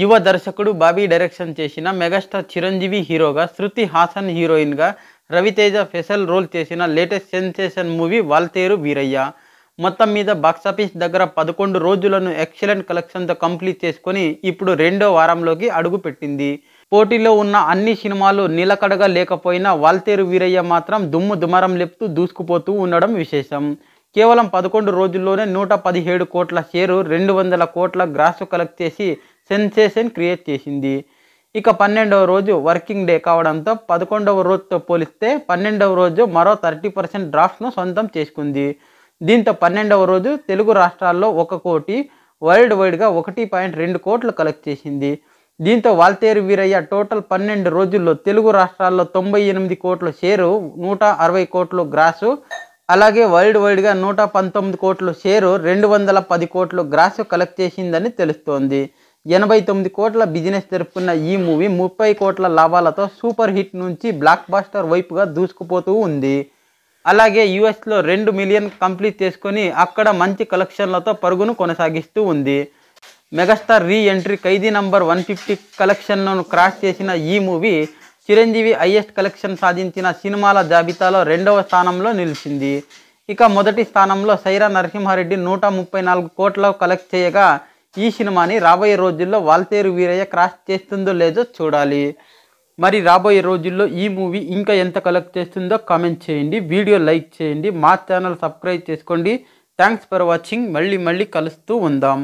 యువ దర్శకుడు బాబీ డైరెక్షన్ చేసిన మెగాస్టార్ చిరంజీవి హీరోగా శృతి హాసన్ హీరోయిన్గా రవితేజ ఫెసల్ రోల్ చేసిన latest sensation movie Waltair Veerayya మొత్తం మీద బాక్సాఫీస్ దగ్గర పదకొండు రోజులను ఎక్సలెంట్ కలెక్షన్తో కంప్లీట్ చేసుకొని ఇప్పుడు రెండో వారంలోకి అడుగుపెట్టింది పోటీలో ఉన్న అన్ని సినిమాలు నిలకడగా లేకపోయినా వాల్తేరు వీరయ్య మాత్రం దుమ్ము దుమారం లేపుతూ దూసుకుపోతూ ఉండడం విశేషం కేవలం పదకొండు రోజుల్లోనే నూట పదిహేడు కోట్ల షేరు రెండు వందల కోట్ల గ్రాసు కలెక్ట్ చేసి సెన్సేషన్ క్రియేట్ చేసింది ఇక పన్నెండవ రోజు వర్కింగ్ డే కావడంతో పదకొండవ రోజుతో పోలిస్తే పన్నెండవ రోజు మరో థర్టీ పర్సెంట్ డ్రాఫ్ట్ను సొంతం చేసుకుంది దీంతో పన్నెండవ రోజు తెలుగు రాష్ట్రాల్లో ఒక కోటి వరల్డ్ వైడ్గా ఒకటి పాయింట్ రెండు కోట్లు కలెక్ట్ చేసింది దీంతో వాల్తేరు వీరయ్య టోటల్ పన్నెండు రోజుల్లో తెలుగు రాష్ట్రాల్లో తొంభై ఎనిమిది కోట్ల షేరు నూట అరవై కోట్లు గ్రాసు అలాగే వరల్డ్ వైడ్గా నూట పంతొమ్మిది కోట్లు షేరు రెండు వందల పది కోట్లు గ్రాస్ కలెక్ట్ చేసిందని తెలుస్తోంది ఎనభై తొమ్మిది కోట్ల బిజినెస్ జరుపుకున్న ఈ మూవీ ముప్పై కోట్ల లాభాలతో సూపర్ హిట్ నుంచి బ్లాక్ బాస్టర్ వైపుగా దూసుకుపోతూ ఉంది అలాగే యుఎస్లో రెండు మిలియన్ కంప్లీట్ చేసుకొని అక్కడ మంచి కలెక్షన్లతో పరుగును కొనసాగిస్తూ ఉంది megastar re entry Khaidi number one fifty కలెక్షన్లను క్రాస్ చేసిన ఈ మూవీ చిరంజీవి హయ్యెస్ట్ కలెక్షన్ సాధించిన సినిమాల జాబితాలో రెండవ స్థానంలో నిలిచింది ఇక మొదటి స్థానంలో సైరా నరసింహారెడ్డి నూట ముప్పై నాలుగు కోట్ల కలెక్ట్ చేయగా ఈ సినిమాని రాబోయే రోజుల్లో వాల్తేరు వీరయ్య క్రాస్ చేస్తుందో లేదో చూడాలి మరి రాబోయే రోజుల్లో ఈ మూవీ ఇంకా ఎంత కలెక్ట్ చేస్తుందో కామెంట్ చేయండి వీడియో లైక్ చేయండి మా ఛానల్ సబ్స్క్రైబ్ చేసుకోండి థ్యాంక్స్ ఫర్ వాచింగ్ మళ్ళీ మళ్ళీ కలుస్తూ ఉందాం